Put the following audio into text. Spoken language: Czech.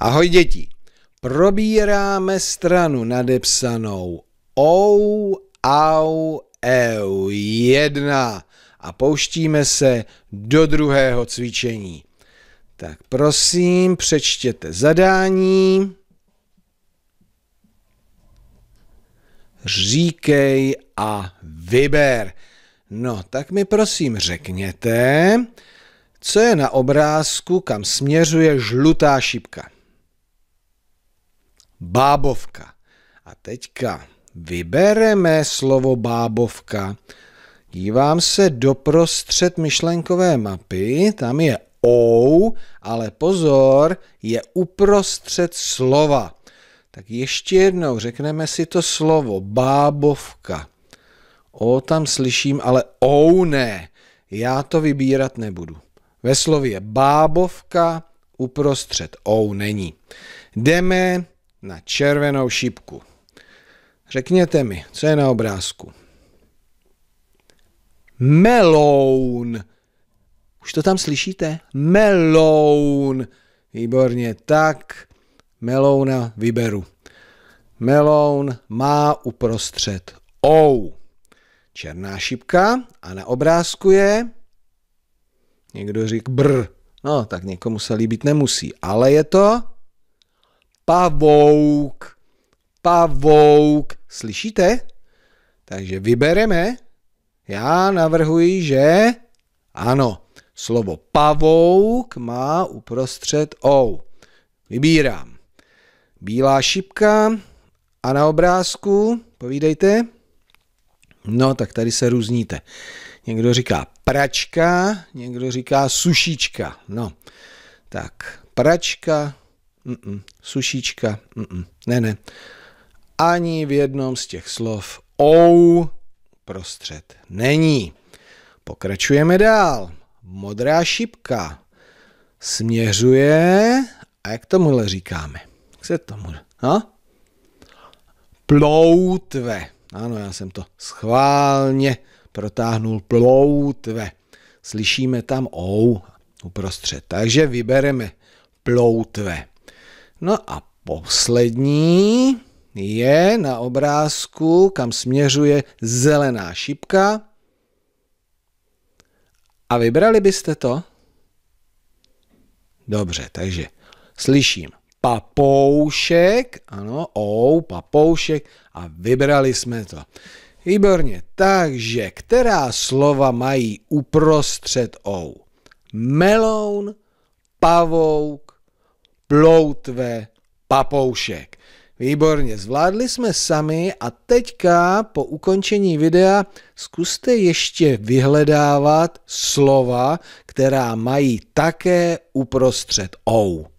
Ahoj děti, probíráme stranu nadepsanou OU, AU, EU 1 a pouštíme se do druhého cvičení. Tak prosím, přečtěte zadání. Říkej a vyber. No, tak mi prosím řekněte, co je na obrázku, kam směřuje žlutá šipka bábovka. A teďka vybereme slovo bábovka. Dívám se doprostřed myšlenkové mapy, tam je O, ale pozor, je uprostřed slova. Tak ještě jednou řekneme si to slovo bábovka. O tam slyším, ale O ne. Já to vybírat nebudu. Ve slově bábovka uprostřed O není. Jdeme na červenou šipku. Řekněte mi, co je na obrázku? Meloun. Už to tam slyšíte? Meloun. Výborně, tak melouna vyberu. Meloun má uprostřed O. Černá šipka a na obrázku je... Někdo řík br. No, tak někomu se líbit nemusí, ale je to pavouk, pavouk. Slyšíte? Takže vybereme. Já navrhuji, že ano, slovo pavouk má uprostřed O. Vybírám. Bílá šipka a na obrázku, povídejte. No, tak tady se různíte. Někdo říká pračka, někdo říká sušička. No, tak pračka, mm-mm. sušička, mm-mm. ne, ne. Ani v jednom z těch slov ou prostřed není. Pokračujeme dál. Modrá šipka směřuje, a jak tomuhle říkáme? Jak se tomu? Ha? No? Ploutve. Ano, já jsem to schválně protáhnul. Ploutve. Slyšíme tam ou uprostřed. Takže vybereme ploutve. No a poslední je na obrázku, kam směřuje zelená šipka. A vybrali byste to? Dobře, takže slyším papoušek, ano, ou, papoušek a vybrali jsme to. Výborně, takže která slova mají uprostřed ou? Meloun, pavouk, ploutve papoušek. Výborně, zvládli jsme sami a teďka po ukončení videa zkuste ještě vyhledávat slova, která mají také uprostřed OU.